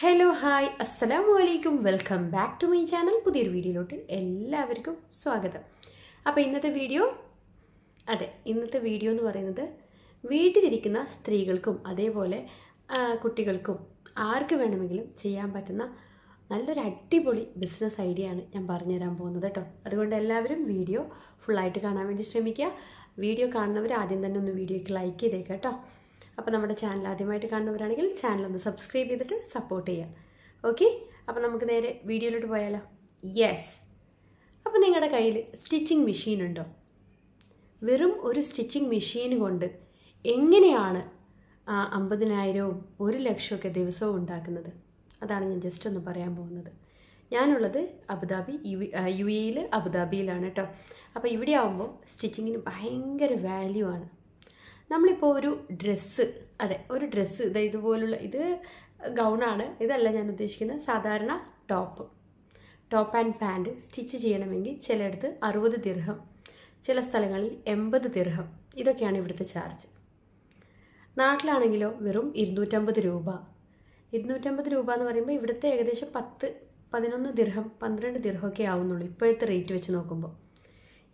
hello hi അസ്സലാം വലൈക്കും welcome back to my channel പുതിയൊരു വീഡിയോയിലോട്ട് എല്ലാവർക്കും സ്വാഗതം അപ്പോൾ ഇന്നത്തെ വീഡിയോ അതെ ഇന്നത്തെ വീഡിയോ എന്ന് പറയുന്നത് വീട്ടിലിരിക്കുന്ന സ്ത്രീകൾക്കും അതേപോലെ കുട്ടികൾക്കും ആർക്ക് വേണമെങ്കിലും ചെയ്യാൻ പറ്റുന്ന നല്ലൊരു അടിപൊളി ബിസിനസ് ഐഡിയ ആണ് ഞാൻ പറഞ്ഞുതരാൻ പോകുന്നത് കേട്ടോ അതുകൊണ്ട് എല്ലാവരും വീഡിയോ ഫുള്ളായിട്ട് കാണാൻ വേണ്ടി ശ്രമിക്കുക വീഡിയോ കാണുന്നവർ ആദ്യം തന്നെ ഒന്ന് വീഡിയോയ്ക്ക് ലൈക്ക് ചെയ്തേക്കാം കേട്ടോ അപ്പോൾ നമ്മുടെ ചാനൽ ആദ്യമായിട്ട് കാണുന്നവരാണെങ്കിൽ ചാനൽ ഒന്ന് സബ്സ്ക്രൈബ് ചെയ്തിട്ട് സപ്പോർട്ട് ചെയ്യുക ഓക്കെ അപ്പോൾ നമുക്ക് നേരെ വീഡിയോയിലോട്ട് പോയാലോ യെസ് അപ്പോൾ നിങ്ങളുടെ കയ്യിൽ സ്റ്റിച്ചിങ് മെഷീൻ ഉണ്ടോ വെറും ഒരു സ്റ്റിച്ചിങ് മെഷീൻ കൊണ്ട് എങ്ങനെയാണ് അമ്പതിനായിരവും ഒരു ലക്ഷമൊക്കെ ദിവസവും ഉണ്ടാക്കുന്നത് അതാണ് ഞാൻ ജസ്റ്റ് ഒന്ന് പറയാൻ പോകുന്നത് ഞാനുള്ളത് അബുദാബി യു യു എയിൽ അബുദാബിയിലാണ് കേട്ടോ അപ്പോൾ ഇവിടെ ആവുമ്പോൾ സ്റ്റിച്ചിങ്ങിന് ഭയങ്കര വാല്യൂ ആണ് നമ്മളിപ്പോൾ ഒരു ഡ്രസ്സ് അതെ ഒരു ഡ്രസ്സ് ഇതാ ഇതുപോലുള്ള ഇത് ഗൗണാണ് ഇതല്ല ഞാൻ ഉദ്ദേശിക്കുന്നത് സാധാരണ top top and pant stitch ചെയ്യണമെങ്കിൽ ചിലയിടത്ത് അറുപത് ദീർഘം ചില സ്ഥലങ്ങളിൽ എൺപത് ദീർഘം ഇതൊക്കെയാണ് ഇവിടുത്തെ ചാർജ് നാട്ടിലാണെങ്കിലോ വെറും ഇരുന്നൂറ്റമ്പത് രൂപ ഇരുന്നൂറ്റമ്പത് രൂപ എന്ന് പറയുമ്പോൾ ഇവിടുത്തെ ഏകദേശം പത്ത് പതിനൊന്ന് ദീർഘം പന്ത്രണ്ട് ദീർഘമൊക്കെ ആവുന്നുള്ളൂ ഇപ്പോഴത്തെ റേറ്റ് വെച്ച് നോക്കുമ്പോൾ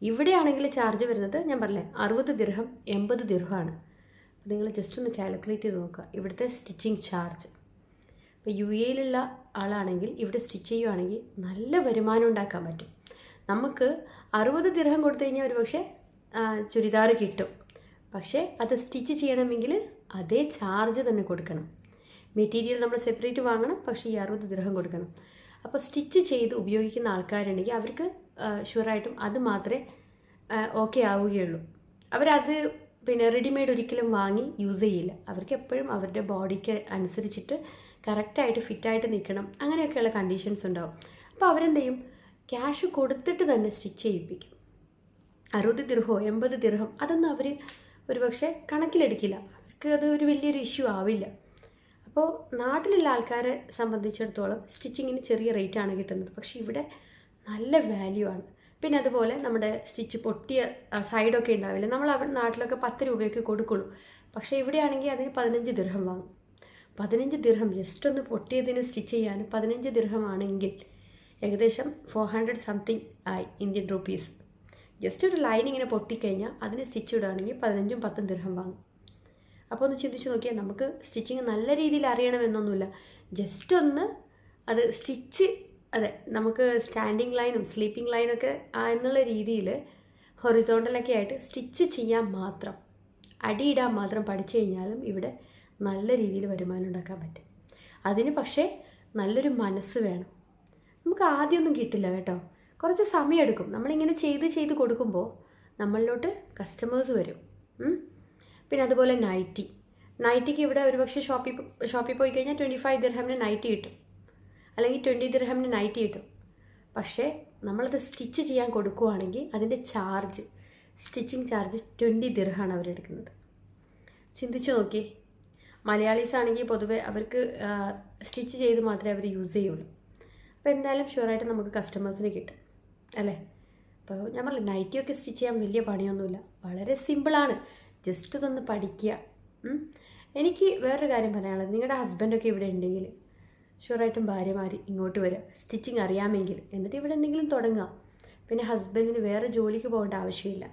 ഇവിടെയാണെങ്കിൽ ചാർജ് വരുന്നത് ഞാൻ പറഞ്ഞേ അറുപത് ദിർഹം എൺപത് ദിർഹമാണ് നിങ്ങൾ ജസ്റ്റ് ഒന്ന് കാൽക്കുലേറ്റ് ചെയ്ത് നോക്കുക ഇവിടുത്തെ സ്റ്റിച്ചിങ് ചാർജ് ഇപ്പോൾ യു എയിലുള്ള ആളാണെങ്കിൽ ഇവിടെ സ്റ്റിച്ച് ചെയ്യുവാണെങ്കിൽ നല്ല വരുമാനം ഉണ്ടാക്കാൻ പറ്റും നമുക്ക് അറുപത് ദിർഹം കൊടുത്തു കഴിഞ്ഞാൽ പക്ഷേ ചുരിദാർ കിട്ടും പക്ഷേ അത് സ്റ്റിച്ച് ചെയ്യണമെങ്കിൽ അതേ ചാർജ് തന്നെ കൊടുക്കണം മെറ്റീരിയൽ നമ്മൾ സെപ്പറേറ്റ് വാങ്ങണം പക്ഷേ ഈ അറുപത് ദിർഹം കൊടുക്കണം അപ്പോൾ സ്റ്റിച്ച് ചെയ്ത് ഉപയോഗിക്കുന്ന ആൾക്കാരുണ്ടെങ്കിൽ അവർക്ക് ഷുവറായിട്ടും അത് മാത്രമേ ഓക്കെ ആവുകയുള്ളൂ അവരത് പിന്നെ റെഡിമെയ്ഡ് ഒരിക്കലും വാങ്ങി യൂസ് ചെയ്യില്ല അവർക്ക് എപ്പോഴും അവരുടെ ബോഡിക്ക് അനുസരിച്ചിട്ട് കറക്റ്റായിട്ട് ഫിറ്റായിട്ട് നിൽക്കണം അങ്ങനെയൊക്കെയുള്ള കണ്ടീഷൻസ് ഉണ്ടാവും അപ്പോൾ അവരെന്ത് ചെയ്യും ക്യാഷ് കൊടുത്തിട്ട് തന്നെ സ്റ്റിച്ച് ചെയ്യിപ്പിക്കും അറുപത് ദീർഘോ എൺപത് ദീർഘം അതൊന്നും അവർ ഒരുപക്ഷെ കണക്കിലെടുക്കില്ല അവർക്ക് അത് ഒരു വലിയൊരു ഇഷ്യൂ ആവില്ല അപ്പോൾ നാട്ടിലുള്ള ആൾക്കാരെ സംബന്ധിച്ചിടത്തോളം സ്റ്റിച്ചിങ്ങിന് ചെറിയ റേറ്റാണ് കിട്ടുന്നത് പക്ഷേ ഇവിടെ നല്ല വാല്യൂ ആണ് പിന്നെ അതുപോലെ നമ്മുടെ സ്റ്റിച്ച് പൊട്ടിയ സൈഡൊക്കെ ഉണ്ടാവില്ല നമ്മൾ അവിടെ നാട്ടിലൊക്കെ പത്ത് രൂപയൊക്കെ കൊടുക്കുള്ളൂ പക്ഷേ ഇവിടെയാണെങ്കിൽ അതിന് പതിനഞ്ച് ദിർഹം വാങ്ങും പതിനഞ്ച് ദിർഹം ജസ്റ്റ് ഒന്ന് പൊട്ടിയതിന് സ്റ്റിച്ച് ചെയ്യാൻ പതിനഞ്ച് ദിർഹമാണെങ്കിൽ ഏകദേശം ഫോർ ഹൺഡ്രഡ് സംതിങ് ആയി ഇന്ത്യൻ റുപ്പീസ് ജസ്റ്റ് ഒരു ലൈൻ ഇങ്ങനെ പൊട്ടിക്കഴിഞ്ഞാൽ അതിന് സ്റ്റിച്ച് ഇടുകയാണെങ്കിൽ പതിനഞ്ചും പത്തും ദിർഹം വാങ്ങും അപ്പോൾ ഒന്ന് ചിന്തിച്ച് നോക്കിയാൽ നമുക്ക് സ്റ്റിച്ചിങ് നല്ല രീതിയിൽ അറിയണമെന്നൊന്നുമില്ല ജസ്റ്റ് ഒന്ന് അത് സ്റ്റിച്ച് അതെ നമുക്ക് സ്റ്റാൻഡിങ് ലൈനും സ്ലീപ്പിംഗ് ലൈനൊക്കെ എന്നുള്ള രീതിയിൽ ഹൊറിസോണ്ടലൊക്കെ ആയിട്ട് സ്റ്റിച്ച് ചെയ്യാൻ മാത്രം അടിയിടാൻ മാത്രം പഠിച്ചു കഴിഞ്ഞാലും ഇവിടെ നല്ല രീതിയിൽ വരുമാനം ഉണ്ടാക്കാൻ പറ്റും അതിന് പക്ഷേ നല്ലൊരു മനസ്സ് വേണം നമുക്ക് ആദ്യമൊന്നും കിട്ടില്ല കേട്ടോ കുറച്ച് സമയമെടുക്കും നമ്മളിങ്ങനെ ചെയ്ത് ചെയ്ത് കൊടുക്കുമ്പോൾ നമ്മളിലോട്ട് കസ്റ്റമേഴ്സ് വരും പിന്നെ അതുപോലെ നൈറ്റി നൈറ്റിക്ക് ഇവിടെ ഒരുപക്ഷെ ഷോപ്പിൽ ഷോപ്പിൽ പോയി കഴിഞ്ഞാൽ ട്വൻറ്റി ഫൈവ് ദിർഹമിന് നൈറ്റി കിട്ടും അല്ലെങ്കിൽ ട്വൻറ്റി ദിർഹമിന് നൈറ്റി കിട്ടും പക്ഷേ നമ്മളത് സ്റ്റിച്ച് ചെയ്യാൻ കൊടുക്കുകയാണെങ്കിൽ അതിൻ്റെ ചാർജ് സ്റ്റിച്ചിങ് ചാർജ് ട്വൻറ്റി ദിർഹാണ് അവരെടുക്കുന്നത് ചിന്തിച്ചു നോക്കി മലയാളീസ് ആണെങ്കിൽ പൊതുവെ അവർക്ക് സ്റ്റിച്ച് ചെയ്ത് മാത്രമേ അവർ യൂസ് ചെയ്യുള്ളൂ അപ്പോൾ എന്തായാലും ഷുവറായിട്ട് നമുക്ക് കസ്റ്റമേഴ്സിന് കിട്ടും അല്ലേ അപ്പോൾ ഞാൻ പറഞ്ഞു നൈറ്റിയൊക്കെ സ്റ്റിച്ച് ചെയ്യാൻ വലിയ പണിയൊന്നുമില്ല വളരെ സിമ്പിളാണ് ജസ്റ്റ് ഇതൊന്ന് പഠിക്കുക എനിക്ക് വേറൊരു കാര്യം പറയാനുള്ളത് നിങ്ങളുടെ ഹസ്ബൻഡൊക്കെ ഇവിടെ ഉണ്ടെങ്കിൽ ഷുവറായിട്ടും ഭാര്യമാർ ഇങ്ങോട്ട് വരിക സ്റ്റിച്ചിങ് അറിയാമെങ്കിൽ എന്നിട്ട് ഇവിടെ എന്തെങ്കിലും തുടങ്ങുക പിന്നെ ഹസ്ബൻഡിന് വേറെ ജോലിക്ക് പോകേണ്ട ആവശ്യമില്ല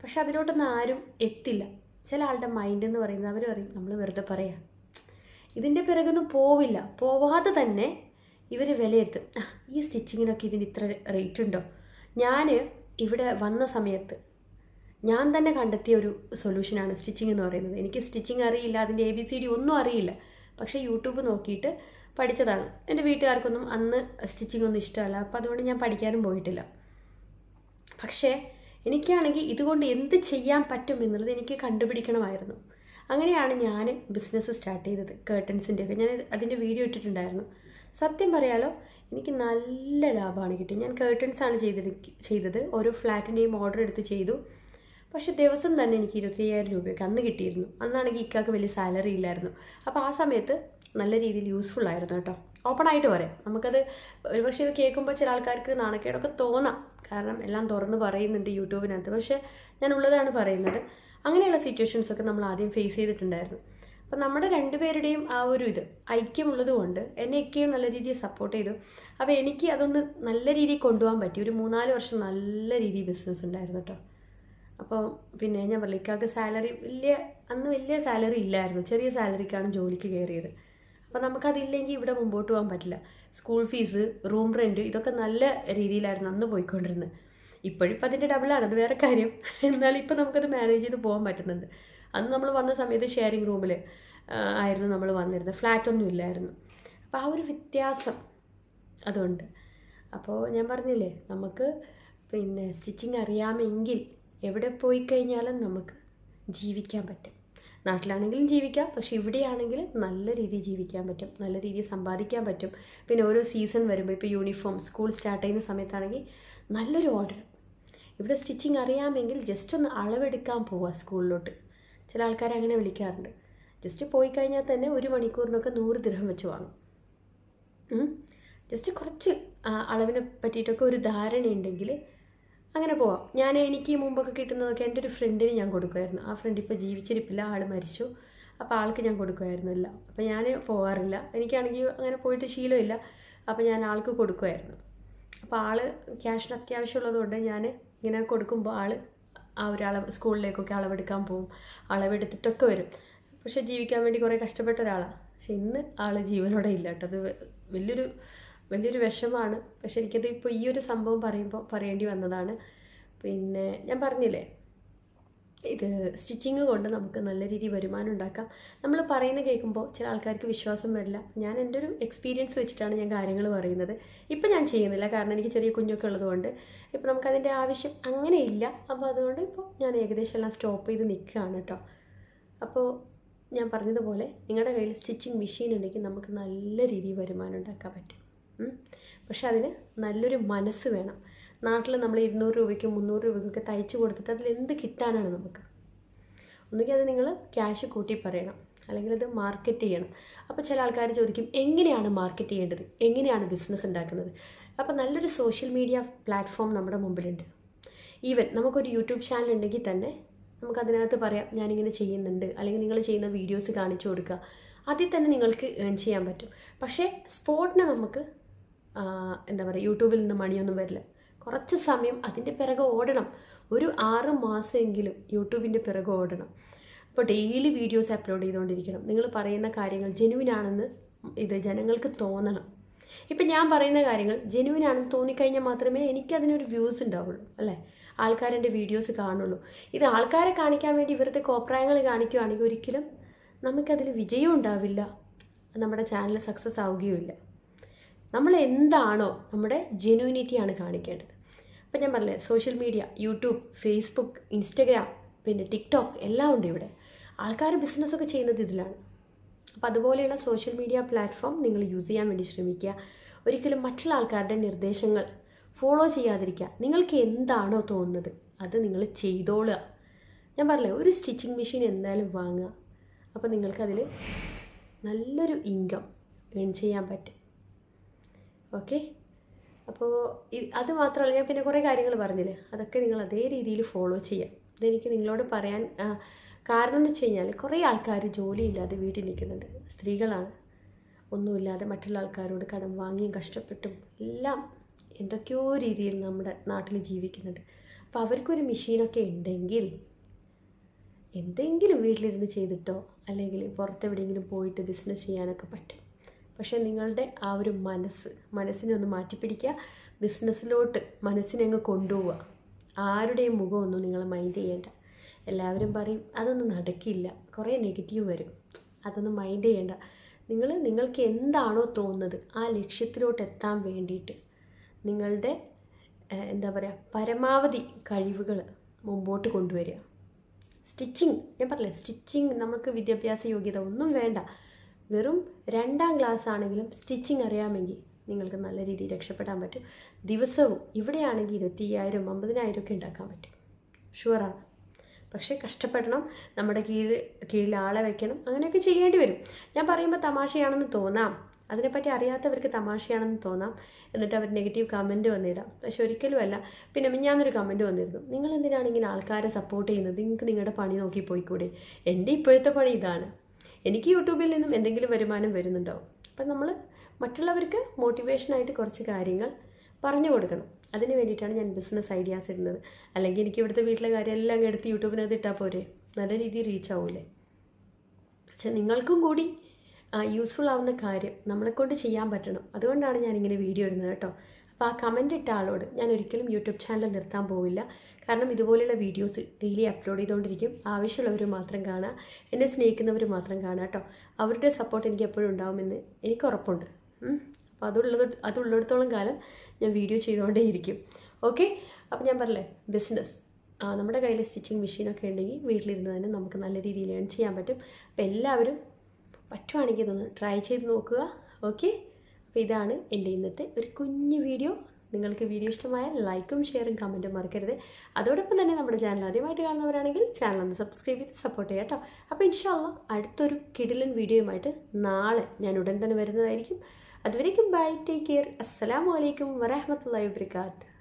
പക്ഷെ അതിലോട്ടൊന്നും ആരും എത്തില്ല ചില ആളുടെ മൈൻഡ് എന്ന് പറയുന്നത് അവർ പറയും നമ്മൾ വെറുതെ പറയാം ഇതിൻ്റെ പിറകൊന്നും പോവില്ല പോവാതെ തന്നെ ഇവർ വിലയിരുത്തും ഈ സ്റ്റിച്ചിങ്ങിനൊക്കെ ഇതിന് ഇത്ര റേറ്റ് ഉണ്ടോ ഞാൻ ഇവിടെ വന്ന സമയത്ത് ഞാൻ തന്നെ കണ്ടെത്തിയ ഒരു സൊല്യൂഷനാണ് സ്റ്റിച്ചിങ് എന്ന് പറയുന്നത് എനിക്ക് സ്റ്റിച്ചിങ് അറിയില്ല അതിൻ്റെ എ ബി സി ഡി ഒന്നും അറിയില്ല പക്ഷേ യൂട്യൂബ് നോക്കിയിട്ട് പഠിച്ചതാണ് എൻ്റെ വീട്ടുകാർക്കൊന്നും അന്ന് സ്റ്റിച്ചിങ് ഒന്നും ഇഷ്ടമല്ല അപ്പം അതുകൊണ്ട് ഞാൻ പഠിക്കാനും പോയിട്ടില്ല പക്ഷേ എനിക്കാണെങ്കിൽ ഇതുകൊണ്ട് എന്ത് ചെയ്യാൻ പറ്റും എന്നുള്ളത് എനിക്ക് കണ്ടുപിടിക്കണമായിരുന്നു അങ്ങനെയാണ് ഞാൻ ബിസിനസ് സ്റ്റാർട്ട് ചെയ്തത് കേർട്ടൻസിൻ്റെയൊക്കെ ഞാൻ അതിൻ്റെ വീഡിയോ ഇട്ടിട്ടുണ്ടായിരുന്നു സത്യം പറയാലോ എനിക്ക് നല്ല ലാഭമാണ് കിട്ടിയത് ഞാൻ കേർട്ടൻസാണ് ചെയ്തത് ചെയ്തത് ഓരോ ഫ്ലാറ്റിൻ്റെയും ഓർഡർ എടുത്ത് ചെയ്തു പക്ഷേ ദിവസം തന്നെ എനിക്ക് ഇരുപത്തയ്യായിരം രൂപയൊക്കെ അന്ന് കിട്ടിയിരുന്നു അന്നാണെങ്കിൽ ഇക്കാക്ക് വലിയ സാലറി ഇല്ലായിരുന്നു അപ്പോൾ ആ സമയത്ത് നല്ല രീതിയിൽ യൂസ്ഫുൾ ആയിരുന്നു കേട്ടോ ഓപ്പൺ ആയിട്ട് പറയാം നമുക്കത് ഒരുപക്ഷെ ഇത് കേൾക്കുമ്പോൾ ചില ആൾക്കാർക്ക് നാണക്കേടൊക്കെ തോന്നാം കാരണം എല്ലാം തുറന്ന് പറയുന്നുണ്ട് യൂട്യൂബിനകത്ത് പക്ഷേ ഞാൻ ഉള്ളതാണ് പറയുന്നത് അങ്ങനെയുള്ള സിറ്റുവേഷൻസൊക്കെ നമ്മൾ ആദ്യം ഫേസ് ചെയ്തിട്ടുണ്ടായിരുന്നു അപ്പം നമ്മുടെ രണ്ടുപേരുടെയും ആ ഒരു ഇത് ഐക്യമുള്ളത് കൊണ്ട് എന്നെയൊക്കെയും നല്ല രീതിയിൽ സപ്പോർട്ട് ചെയ്തു അപ്പോൾ എനിക്ക് അതൊന്ന് നല്ല രീതിയിൽ കൊണ്ടുപോകാൻ പറ്റി ഒരു മൂന്നാല് വർഷം നല്ല രീതിയിൽ ബിസിനസ് ഉണ്ടായിരുന്നു കേട്ടോ അപ്പോൾ പിന്നെ ഞാൻ പറഞ്ഞു സാലറി വലിയ അന്ന് വലിയ സാലറി ഇല്ലായിരുന്നു ചെറിയ സാലറിക്കാണ് ജോലിക്ക് കയറിയത് അപ്പോൾ നമുക്കതില്ലെങ്കിൽ ഇവിടെ മുമ്പോട്ട് പോകാൻ പറ്റില്ല സ്കൂൾ ഫീസ് റൂം റെൻ്റ് ഇതൊക്കെ നല്ല രീതിയിലായിരുന്നു അന്ന് പോയിക്കൊണ്ടിരുന്നത് ഇപ്പോഴും ഇപ്പം അതിൻ്റെ ഡബിളാണ് അത് വേറെ കാര്യം എന്നാലും ഇപ്പം നമുക്കത് മാനേജ് ചെയ്ത് പോകാൻ പറ്റുന്നുണ്ട് അന്ന് നമ്മൾ വന്ന സമയത്ത് ഷെയറിങ് റൂമിൽ ആയിരുന്നു നമ്മൾ വന്നിരുന്നത് ഫ്ലാറ്റൊന്നും ഇല്ലായിരുന്നു അപ്പോൾ ആ ഒരു വ്യത്യാസം അതുണ്ട് അപ്പോൾ ഞാൻ പറഞ്ഞില്ലേ നമുക്ക് പിന്നെ സ്റ്റിച്ചിങ് അറിയാമെങ്കിൽ എവിടെ പോയി കഴിഞ്ഞാലും നമുക്ക് ജീവിക്കാൻ പറ്റും നാട്ടിലാണെങ്കിലും ജീവിക്കാം പക്ഷേ ഇവിടെയാണെങ്കിൽ നല്ല രീതിയിൽ ജീവിക്കാൻ പറ്റും നല്ല രീതിയിൽ സമ്പാദിക്കാൻ പറ്റും പിന്നെ ഓരോ സീസൺ വരുമ്പോൾ ഇപ്പോൾ യൂണിഫോം സ്കൂൾ സ്റ്റാർട്ട് ചെയ്യുന്ന സമയത്താണെങ്കിൽ നല്ലൊരു ഓർഡർ ഇവിടെ സ്റ്റിച്ചിങ് അറിയാമെങ്കിൽ ജസ്റ്റ് ഒന്ന് അളവെടുക്കാൻ പോവുക സ്കൂളിലോട്ട് ചില ആൾക്കാർ അങ്ങനെ വിളിക്കാറുണ്ട് ജസ്റ്റ് പോയി കഴിഞ്ഞാൽ തന്നെ ഒരു മണിക്കൂറിനൊക്കെ നൂറ് ദിർഹം വെച്ച് വാങ്ങും ജസ്റ്റ് കുറച്ച് അളവിനെ പറ്റിയിട്ടൊക്കെ ഒരു ധാരണയുണ്ടെങ്കിൽ അങ്ങനെ പോവാം ഞാൻ എനിക്ക് മുമ്പൊക്കെ കിട്ടുന്നതൊക്കെ എൻ്റെ ഒരു ഫ്രണ്ടിന് ഞാൻ കൊടുക്കുമായിരുന്നു ആ ഫ്രണ്ട് ഇപ്പോൾ ജീവിച്ചിരിപ്പില്ല ആൾ മരിച്ചു അപ്പോൾ ആൾക്ക് ഞാൻ കൊടുക്കുമായിരുന്നില്ല അപ്പോൾ ഞാൻ പോകാറില്ല എനിക്കാണെങ്കിൽ അങ്ങനെ പോയിട്ട് ശീലമില്ല അപ്പോൾ ഞാൻ ആൾക്ക് കൊടുക്കുമായിരുന്നു അപ്പോൾ ആൾ ക്യാഷിന് അത്യാവശ്യമുള്ളതുകൊണ്ട് ഞാൻ ഇങ്ങനെ കൊടുക്കുമ്പോൾ ആൾ ആ ഒരാളെ സ്കൂളിലേക്കൊക്കെ അളവെടുക്കാൻ പോകും അളവെടുത്തിട്ടൊക്കെ വരും പക്ഷേ ജീവിക്കാൻ വേണ്ടി കുറേ കഷ്ടപ്പെട്ട ഒരാളാണ് പക്ഷെ ഇന്ന് ആൾ ജീവനോടെ ഇല്ല കേട്ടോ അത് വലിയൊരു വലിയൊരു വിഷമാണ് പക്ഷെ എനിക്കത് ഇപ്പോൾ ഈ ഒരു സംഭവം പറയുമ്പോൾ പറയേണ്ടി വന്നതാണ് പിന്നെ ഞാൻ പറഞ്ഞില്ലേ ഇത് സ്റ്റിച്ചിങ് കൊണ്ട് നമുക്ക് നല്ല രീതി വരുമാനം ഉണ്ടാക്കാം നമ്മൾ പറയുന്ന കേൾക്കുമ്പോൾ ചില ആൾക്കാർക്ക് വിശ്വാസം വരില്ല ഞാൻ എൻ്റെ ഒരു എക്സ്പീരിയൻസ് വെച്ചിട്ടാണ് ഞാൻ കാര്യങ്ങൾ പറയുന്നത് ഇപ്പം ഞാൻ ചെയ്യുന്നില്ല കാരണം എനിക്ക് ചെറിയ കുഞ്ഞൊക്കെ ഉള്ളതുകൊണ്ട് ഇപ്പം നമുക്കതിൻ്റെ ആവശ്യം അങ്ങനെ ഇല്ല അപ്പോൾ അതുകൊണ്ട് ഇപ്പോൾ ഞാൻ ഏകദേശം എല്ലാം സ്റ്റോപ്പ് ചെയ്ത് നിൽക്കുകയാണ് കേട്ടോ അപ്പോൾ ഞാൻ പറഞ്ഞതുപോലെ നിങ്ങളുടെ കയ്യിൽ സ്റ്റിച്ചിങ് മെഷീൻ ഉണ്ടെങ്കിൽ നമുക്ക് നല്ല രീതിയിൽ വരുമാനം ഉണ്ടാക്കാൻ പറ്റും പക്ഷെ അതിന് നല്ലൊരു മനസ്സ് വേണം നാട്ടിൽ നമ്മൾ ഇരുന്നൂറ് രൂപയ്ക്കും മുന്നൂറ് രൂപയ്ക്കൊക്കെ തയ്ച്ചു കൊടുത്തിട്ട് അതിൽ എന്ത് കിട്ടാനാണ് നമുക്ക് ഒന്നുകിൽ അത് നിങ്ങൾ ക്യാഷ് കൂട്ടി പറയണം അല്ലെങ്കിൽ അത് മാർക്കറ്റ് ചെയ്യണം അപ്പോൾ ചില ആൾക്കാർ ചോദിക്കും എങ്ങനെയാണ് മാർക്കറ്റ് ചെയ്യേണ്ടത് എങ്ങനെയാണ് ബിസിനസ് ഉണ്ടാക്കുന്നത് അപ്പോൾ നല്ലൊരു സോഷ്യൽ മീഡിയ പ്ലാറ്റ്ഫോം നമ്മുടെ മുമ്പിലുണ്ട് ഈവൻ നമുക്കൊരു യൂട്യൂബ് ചാനൽ ഉണ്ടെങ്കിൽ തന്നെ നമുക്കതിനകത്ത് പറയാം ഞാനിങ്ങനെ ചെയ്യുന്നുണ്ട് അല്ലെങ്കിൽ നിങ്ങൾ ചെയ്യുന്ന വീഡിയോസ് കാണിച്ചു കൊടുക്കുക അതിൽ തന്നെ നിങ്ങൾക്ക് ഏൺ ചെയ്യാൻ പറ്റും പക്ഷേ സ്പോർട്ടിന് നമുക്ക് എന്താ പറയുക യൂട്യൂബിൽ നിന്ന് മണിയൊന്നും വരില്ല കുറച്ച് സമയം അതിൻ്റെ പിറകെ ഓടണം ഒരു ആറ് മാസമെങ്കിലും യൂട്യൂബിൻ്റെ പിറകെ ഓടണം അപ്പോൾ ഡെയിലി വീഡിയോസ് അപ്ലോഡ് ചെയ്തുകൊണ്ടിരിക്കണം നിങ്ങൾ പറയുന്ന കാര്യങ്ങൾ ജെനുവിൻ ആണെന്ന് ഇത് ജനങ്ങൾക്ക് തോന്നണം ഇപ്പം ഞാൻ പറയുന്ന കാര്യങ്ങൾ ജെനുവിൻ ആണെന്ന് തോന്നിക്കഴിഞ്ഞാൽ മാത്രമേ എനിക്കതിനൊരു വ്യൂസ് ഉണ്ടാവുള്ളൂ അല്ലേ ആൾക്കാരെൻ്റെ വീഡിയോസ് കാണുള്ളൂ ഇത് ആൾക്കാരെ കാണിക്കാൻ വേണ്ടി ഇവരുടെ കോപ്രായങ്ങൾ കാണിക്കുകയാണെങ്കിൽ ഒരിക്കലും നമുക്കതിൽ വിജയവും ഉണ്ടാവില്ല നമ്മുടെ ചാനൽ സക്സസ് ആവുകയുമില്ല നമ്മൾ എന്താണോ നമ്മുടെ ആണ് കാണിക്കേണ്ടത് അപ്പം ഞാൻ പറഞ്ഞില്ലേ social media YouTube Facebook Instagram പിന്നെ ടിക്ടോക്ക് എല്ലാം ഉണ്ട് ഇവിടെ ആൾക്കാർ ബിസിനസ്സൊക്കെ ചെയ്യുന്നത് ഇതിലാണ് അപ്പോൾ അതുപോലെയുള്ള സോഷ്യൽ മീഡിയ പ്ലാറ്റ്ഫോം നിങ്ങൾ യൂസ് ചെയ്യാൻ വേണ്ടി ശ്രമിക്കുക ഒരിക്കലും മറ്റുള്ള ആൾക്കാരുടെ നിർദ്ദേശങ്ങൾ ഫോളോ ചെയ്യാതിരിക്കുക നിങ്ങൾക്ക് എന്താണോ തോന്നുന്നത് അത് നിങ്ങൾ ചെയ്തോളുക ഞാൻ പറഞ്ഞില്ലേ ഒരു സ്റ്റിച്ചിങ് മെഷീൻ എന്തായാലും വാങ്ങുക അപ്പോൾ നിങ്ങൾക്കതിൽ നല്ലൊരു ഇൻകം ഏൺ ചെയ്യാൻ പറ്റും ഓക്കെ അപ്പോൾ അത് മാത്രമല്ല ഞാൻ പിന്നെ കുറേ കാര്യങ്ങൾ പറഞ്ഞില്ലേ അതൊക്കെ നിങ്ങൾ അതേ രീതിയിൽ ഫോളോ ചെയ്യാം ഇതെനിക്ക് നിങ്ങളോട് പറയാൻ കാരണം എന്ന് വെച്ച് കഴിഞ്ഞാൽ കുറേ ആൾക്കാർ ജോലിയില്ലാതെ വീട്ടിൽ നിൽക്കുന്നുണ്ട് സ്ത്രീകളാണ് ഒന്നുമില്ലാതെ മറ്റുള്ള ആൾക്കാരോട് കടം വാങ്ങിയും കഷ്ടപ്പെട്ടും എല്ലാം എന്തൊക്കെയോ രീതിയിൽ നമ്മുടെ നാട്ടിൽ ജീവിക്കുന്നുണ്ട് അപ്പോൾ അവർക്കൊരു മെഷീനൊക്കെ ഉണ്ടെങ്കിൽ എന്തെങ്കിലും വീട്ടിലിരുന്ന് ചെയ്തിട്ടോ അല്ലെങ്കിൽ പുറത്തെവിടെയെങ്കിലും പോയിട്ട് ബിസിനസ് ചെയ്യാനൊക്കെ പറ്റും പക്ഷേ നിങ്ങളുടെ ആ ഒരു മനസ്സ് മനസ്സിനെ ഒന്ന് മാറ്റിപ്പിടിക്കുക ബിസിനസ്സിലോട്ട് മനസ്സിനെ അങ്ങ് കൊണ്ടുപോവുക ആരുടെയും മുഖമൊന്നും നിങ്ങൾ മൈൻഡ് ചെയ്യേണ്ട എല്ലാവരും പറയും അതൊന്നും നടക്കില്ല കുറേ നെഗറ്റീവ് വരും അതൊന്നും മൈൻഡ് ചെയ്യേണ്ട നിങ്ങൾ നിങ്ങൾക്ക് എന്താണോ തോന്നുന്നത് ആ ലക്ഷ്യത്തിലോട്ട് എത്താൻ വേണ്ടിയിട്ട് നിങ്ങളുടെ എന്താ പറയുക പരമാവധി കഴിവുകൾ മുമ്പോട്ട് കൊണ്ടുവരിക സ്റ്റിച്ചിങ് ഞാൻ പറഞ്ഞില്ലേ സ്റ്റിച്ചിങ് നമുക്ക് വിദ്യാഭ്യാസ യോഗ്യത ഒന്നും വേണ്ട വെറും രണ്ടാം ക്ലാസ് ആണെങ്കിലും സ്റ്റിച്ചിങ് അറിയാമെങ്കിൽ നിങ്ങൾക്ക് നല്ല രീതിയിൽ രക്ഷപ്പെടാൻ പറ്റും ദിവസവും ഇവിടെയാണെങ്കിൽ ഇരുപത്തി അയ്യായിരം അമ്പതിനായിരം ഒക്കെ ഉണ്ടാക്കാൻ പറ്റും ഷുവറാണ് പക്ഷേ കഷ്ടപ്പെടണം നമ്മുടെ കീഴിൽ കീഴിൽ ആളെ വെക്കണം അങ്ങനെയൊക്കെ ചെയ്യേണ്ടി വരും ഞാൻ പറയുമ്പോൾ തമാശയാണെന്ന് തോന്നാം അതിനെപ്പറ്റി അറിയാത്തവർക്ക് തമാശയാണെന്ന് തോന്നാം എന്നിട്ട് അവർ നെഗറ്റീവ് കമൻറ്റ് വന്നിടാം പക്ഷെ ഒരിക്കലുമല്ല പിന്നെ മിഞ്ഞാന്നൊരു കമൻറ്റ് വന്നിരുന്നു നിങ്ങൾ എന്തിനാണ് ഇങ്ങനെ ആൾക്കാരെ സപ്പോർട്ട് ചെയ്യുന്നത് നിങ്ങൾക്ക് നിങ്ങളുടെ പണി നോക്കി പോയിക്കൂടെ എൻ്റെ ഇപ്പോഴത്തെ പണി ഇതാണ് എനിക്ക് യൂട്യൂബിൽ നിന്നും എന്തെങ്കിലും വരുമാനം വരുന്നുണ്ടോ അപ്പം നമ്മൾ മറ്റുള്ളവർക്ക് മോട്ടിവേഷനായിട്ട് കുറച്ച് കാര്യങ്ങൾ പറഞ്ഞു കൊടുക്കണം അതിന് വേണ്ടിയിട്ടാണ് ഞാൻ ബിസിനസ് ഐഡിയാസ് ഇടുന്നത് അല്ലെങ്കിൽ എനിക്ക് ഇവിടുത്തെ വീട്ടിലെ കാര്യമെല്ലാം എല്ലാം എടുത്ത് യൂട്യൂബിനകത്ത് ഇട്ടാൽ പോരെ നല്ല രീതിയിൽ റീച്ച് ആവൂലേ പക്ഷെ നിങ്ങൾക്കും കൂടി യൂസ്ഫുൾ ആവുന്ന കാര്യം നമ്മളെക്കൊണ്ട് ചെയ്യാൻ പറ്റണം അതുകൊണ്ടാണ് ഞാനിങ്ങനെ വീഡിയോ ഇടുന്നത് കേട്ടോ അപ്പോൾ ആ കമൻ്റ് ഇട്ട ആളോട് ഞാൻ ഒരിക്കലും യൂട്യൂബ് ചാനൽ നിർത്താൻ പോവില്ല കാരണം ഇതുപോലെയുള്ള വീഡിയോസ് ഡെയിലി അപ്ലോഡ് ചെയ്തുകൊണ്ടിരിക്കും ആവശ്യമുള്ളവർ മാത്രം കാണുക എന്നെ സ്നേഹിക്കുന്നവർ മാത്രം കാണുക കേട്ടോ അവരുടെ സപ്പോർട്ട് എനിക്ക് എപ്പോഴും ഉണ്ടാവുമെന്ന് എനിക്ക് ഉറപ്പുണ്ട് അപ്പോൾ അതുള്ളത് അതുള്ളിടത്തോളം കാലം ഞാൻ വീഡിയോ ചെയ്തുകൊണ്ടേയിരിക്കും ഓക്കെ അപ്പോൾ ഞാൻ പറഞ്ഞില്ലേ ബിസിനസ് നമ്മുടെ കയ്യിൽ സ്റ്റിച്ചിങ് മെഷീനൊക്കെ ഉണ്ടെങ്കിൽ വീട്ടിലിരുന്ന് തന്നെ നമുക്ക് നല്ല രീതിയിൽ ഏൺ ചെയ്യാൻ പറ്റും അപ്പോൾ എല്ലാവരും പറ്റുവാണെങ്കിൽ ഇതൊന്ന് ട്രൈ ചെയ്ത് നോക്കുക ഓക്കെ അപ്പോൾ ഇതാണ് എൻ്റെ ഇന്നത്തെ ഒരു കുഞ്ഞു വീഡിയോ നിങ്ങൾക്ക് വീഡിയോ ഇഷ്ടമായാൽ ലൈക്കും ഷെയറും കമൻറ്റും മറക്കരുത് അതോടൊപ്പം തന്നെ നമ്മുടെ ചാനൽ ആദ്യമായിട്ട് കാണുന്നവരാണെങ്കിൽ ചാനൽ ഒന്ന് സബ്സ്ക്രൈബ് ചെയ്ത് സപ്പോർട്ട് ചെയ്യാം കേട്ടോ അപ്പോൾ ഇൻഷാല്ല അടുത്തൊരു കിടിലൻ വീഡിയോയുമായിട്ട് നാളെ ഞാൻ ഉടൻ തന്നെ വരുന്നതായിരിക്കും അതുവരേക്കും ബൈ ടേക്ക് കെയർ അസ്സാം വലൈക്കും വരഹമത്തല്ലാ വബർക്കാത്ത്